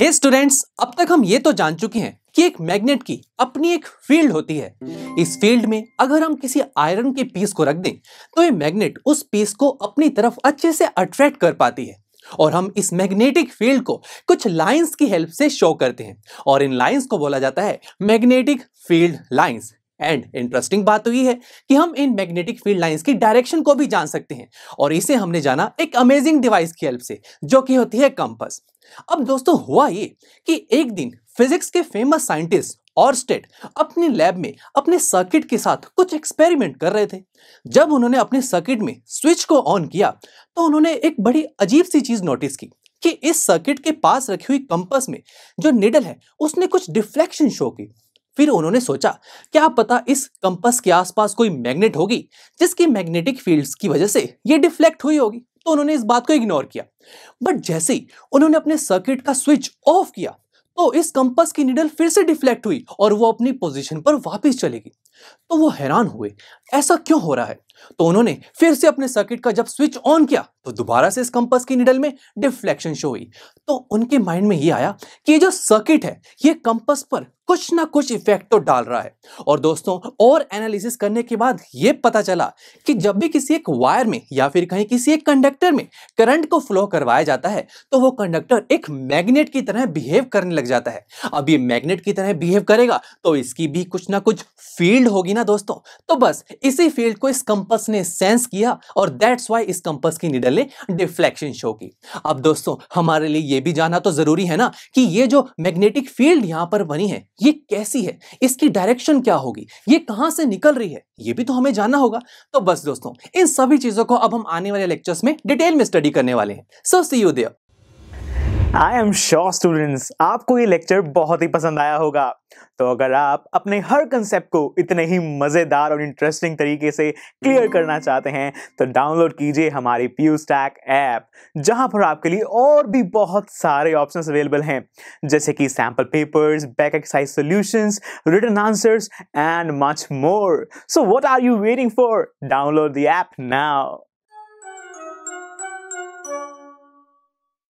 हे students अब तक हम ये तो जान चुके हैं कि एक मैग्नेट की अपनी एक फील्ड होती है इस फील्ड में अगर हम किसी आयरन के पीस को रख दें तो ये मैग्नेट उस पीस को अपनी तरफ अच्छे से अट्रैक्ट कर पाती है और हम इस मैग्नेटिक फील्ड को कुछ लाइंस की हेल्प से शो करते हैं और इन लाइंस को बोला जाता है magnetic field lines and interesting बात तो ये है कि हम इन मैग्नेटिक फील्ड लाइंस की डायरेक्शन को भी जान सकते हैं और इसे हमने जाना एक अमेजिंग डिवाइस की हेल्प से जो कि होती है कंपस अब दोस्तों हुआ ये कि एक दिन फिजिक्स के फेमस साइंटिस्ट और स्टेट अपने लैब में अपने सर्किट के साथ कुछ एक्सपेरिमेंट कर रहे थे जब उन्होंने अपने सर्किट में स्विच को ऑन किया तो उन्होंने एक बड़ी अजीब सी चीज़ नोटिस की कि इस सर्किट के पास रखी हुई कंपस में जो निडल है उसने कुछ डिफ्लेक्शन शो की फिर उन्होंने सोचा क्या पता इस कंपस के आसपास कोई मैग्नेट होगी जिसकी मैग्नेटिक फील्ड्स की वजह से ये डिफ्लेक्ट हुई होगी तो उन्होंने इस बात को इग्नोर किया बट जैसे ही उन्होंने अपने सर्किट का स्विच ऑफ किया तो इस कंपस की निडल फिर से डिफ्लेक्ट हुई और वो अपनी पोजीशन पर वापस चलेगी तो वो हैरान हुए ऐसा क्यों हो रहा है तो उन्होंने फिर से अपने सर्किट का जब स्विच ऑन किया तो दोबारा से इस कंपास की निडल में डिफ्लेक्शन शो हुई तो उनके माइंड में ये आया कि ये जो सर्किट है ये कंपास पर कुछ ना कुछ इफेक्ट तो डाल रहा है और दोस्तों और एनालिसिस करने के बाद ये पता चला कि जब भी किसी एक वायर में या फिर कहीं किसी एक कंडक्टर में करंट को फ्लो करवाया जाता है तो वो कंडक्टर एक मैग्नेट की तरह बिहेव करने लग जाता है अब ये मैग्नेट की तरह बिहेव करेगा तो इसकी भी कुछ ना कुछ फील्ड होगी ना दोस्तों तो बस इसी फील्ड को इस कंप कंपस ने सेंस किया और दैट्स वाई इस कंपस की निडल ने डिफ्लेक्शन शो की अब दोस्तों हमारे लिए ये भी जाना तो जरूरी है ना कि ये जो मैग्नेटिक फील्ड यहां पर बनी है ये कैसी है इसकी डायरेक्शन क्या होगी ये कहां से निकल रही है ये भी तो हमें जानना होगा तो बस दोस्तों इन सभी चीजों को अब हम आने वाले लेक्चर्स में डिटेल में स्टडी करने वाले हैं सो सी यू देव आई एम श्योर स्टूडेंट्स आपको ये लेक्चर बहुत ही पसंद आया होगा तो अगर आप अपने हर कंसेप्ट को इतने ही मज़ेदार और इंटरेस्टिंग तरीके से क्लियर करना चाहते हैं तो डाउनलोड कीजिए हमारी पी स्टैक ऐप जहां पर आपके लिए और भी बहुत सारे ऑप्शंस अवेलेबल हैं जैसे कि sample papers back exercise solutions written answers and much more so what are you waiting for download the app now